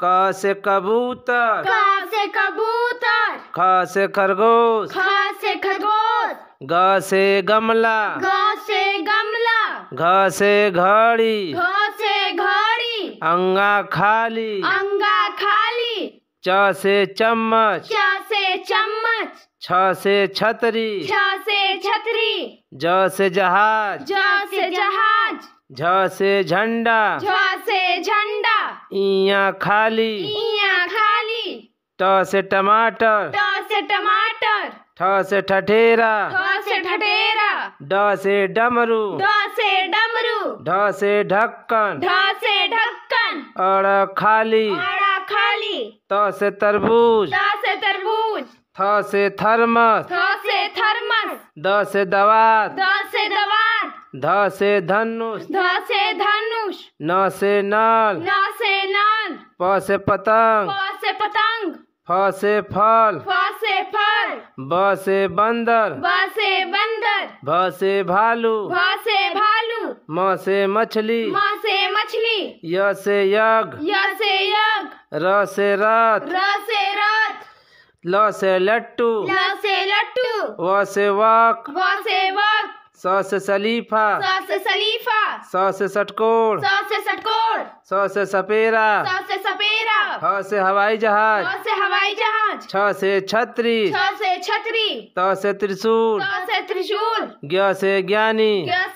का से कबूतर का से कबूतर खा से खरगोश खा से खरगोश गा से गमला गा से गमला घा से घड़ी घा से घड़ी अंगा खाली अंगा खाली चा से चम्मच चा से चम्मच छ से छतरी छ से छतरी ज से जहाज ज से जहाज झ से झंडा झ इया खाली इया खाली ट से टमाटर ट से टमाटर ठ से ठठेरा ठ से ठठेरा ड से डमरू ड से डमरू ढ से ढक्कन ढ से ढक्कन अड़ खाली अड़ खाली त से तरबूज त से तरबूज थ से थर्मस थ से थर्मस ड से दवा ड से दवा ध से धनुष ध से धनुष न से नल न प से पतंग प से पतंग फ से फल फ से फल ब से बंदर ब से बंदर भ से भालू भ से भालू म से मछली म से मछली य से यज्ञ य से यज्ञ र से रथ र से रथ ल से लट्टू ल से लट्टू व से वक व से वक स से सलीफा स से सलीफा स से षटकोण स से षटकोण सौ से सपेरा सौ से सपेरा ह से हवाई जहाज से हवाई जहाज छ से छतरी छ से छतरी त से त्रिशूल त से त्रिशूल ज्ञ से ज्ञानी ज्ञ